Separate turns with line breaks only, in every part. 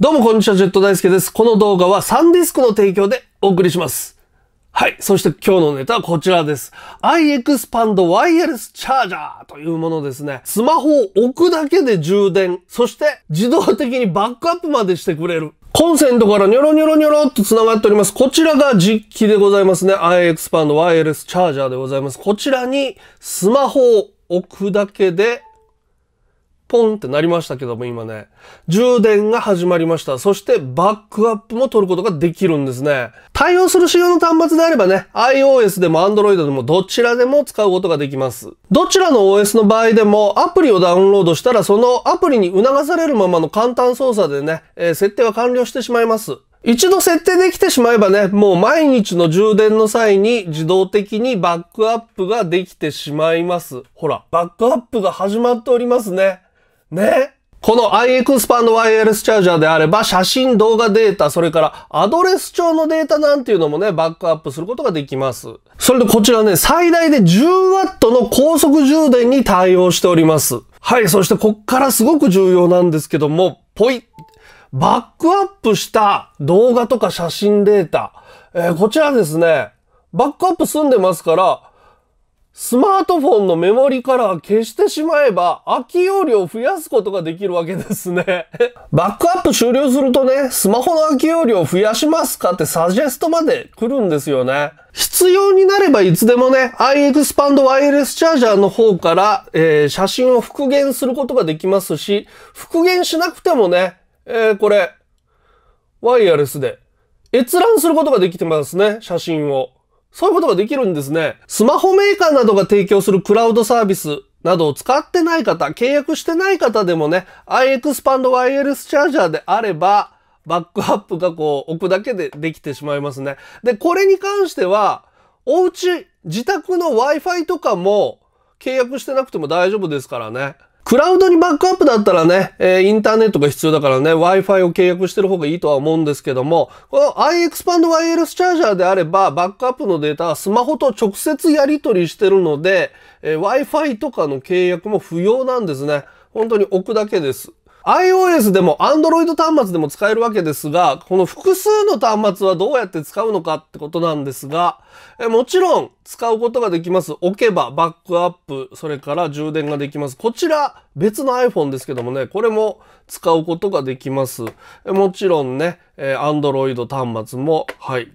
どうもこんにちは、ジェット大輔です。この動画はサンディスクの提供でお送りします。はい。そして今日のネタはこちらです。iExpand ワイヤレスチャージャーというものですね。スマホを置くだけで充電、そして自動的にバックアップまでしてくれる。コンセントからニョロニョロニョロっと繋がっております。こちらが実機でございますね。iExpand ワイヤレスチャージャーでございます。こちらにスマホを置くだけでポンってなりましたけども、今ね。充電が始まりました。そして、バックアップも取ることができるんですね。対応する仕様の端末であればね、iOS でも Android でもどちらでも使うことができます。どちらの OS の場合でも、アプリをダウンロードしたら、そのアプリに促されるままの簡単操作でね、えー、設定は完了してしまいます。一度設定できてしまえばね、もう毎日の充電の際に自動的にバックアップができてしまいます。ほら、バックアップが始まっておりますね。ねこの iXPAN のワイヤレスチャージャーであれば、写真、動画データ、それからアドレス帳のデータなんていうのもね、バックアップすることができます。それでこちらね、最大で 10W の高速充電に対応しております。はい、そしてこっからすごく重要なんですけども、ポイバックアップした動画とか写真データ、えー、こちらですね、バックアップ済んでますから、スマートフォンのメモリから消してしまえば、空き容量を増やすことができるわけですね。バックアップ終了するとね、スマホの空き容量を増やしますかってサジェストまで来るんですよね。必要になればいつでもね、iExpand ワイヤレスチャージャーの方から、えー、写真を復元することができますし、復元しなくてもね、えー、これ、ワイヤレスで閲覧することができてますね、写真を。そういうことができるんですね。スマホメーカーなどが提供するクラウドサービスなどを使ってない方、契約してない方でもね、iXpand wireless チャージャーであれば、バックアップがこう置くだけでできてしまいますね。で、これに関しては、お家、自宅の Wi-Fi とかも契約してなくても大丈夫ですからね。クラウドにバックアップだったらね、えー、インターネットが必要だからね、Wi-Fi を契約してる方がいいとは思うんですけども、この iXpand Wireless チャージャーであれば、バックアップのデータはスマホと直接やり取りしてるので、えー、Wi-Fi とかの契約も不要なんですね。本当に置くだけです。iOS でも Android 端末でも使えるわけですが、この複数の端末はどうやって使うのかってことなんですが、えもちろん使うことができます。置けばバックアップ、それから充電ができます。こちら別の iPhone ですけどもね、これも使うことができます。えもちろんね、え Android 端末も、はい、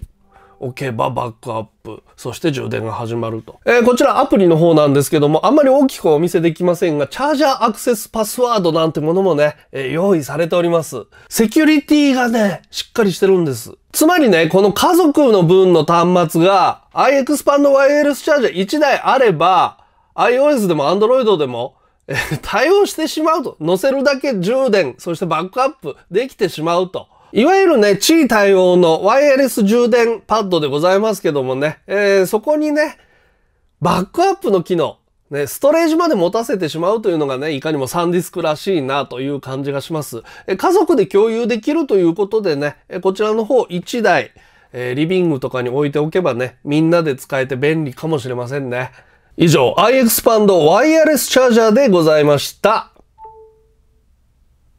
置けばバックアップ、そして充電が始まると。えー、こちらアプリの方なんですけども、あんまり大きくお見せできませんが、チャージャーアクセスパスワードなんてものもね、えー、用意されております。セキュリティがね、しっかりしてるんです。つまりね、この家族の分の端末が iXpand Wireless チャージャー1台あれば、iOS でも Android でも、え対応してしまうと。乗せるだけ充電、そしてバックアップできてしまうと。いわゆるね、地位対応のワイヤレス充電パッドでございますけどもね、えー、そこにね、バックアップの機能、ね、ストレージまで持たせてしまうというのがね、いかにもサンディスクらしいなという感じがします。え家族で共有できるということでね、こちらの方1台、えリビングとかに置いておけばね、みんなで使えて便利かもしれませんね。以上、iXpand ワイヤレスチャージャーでございました。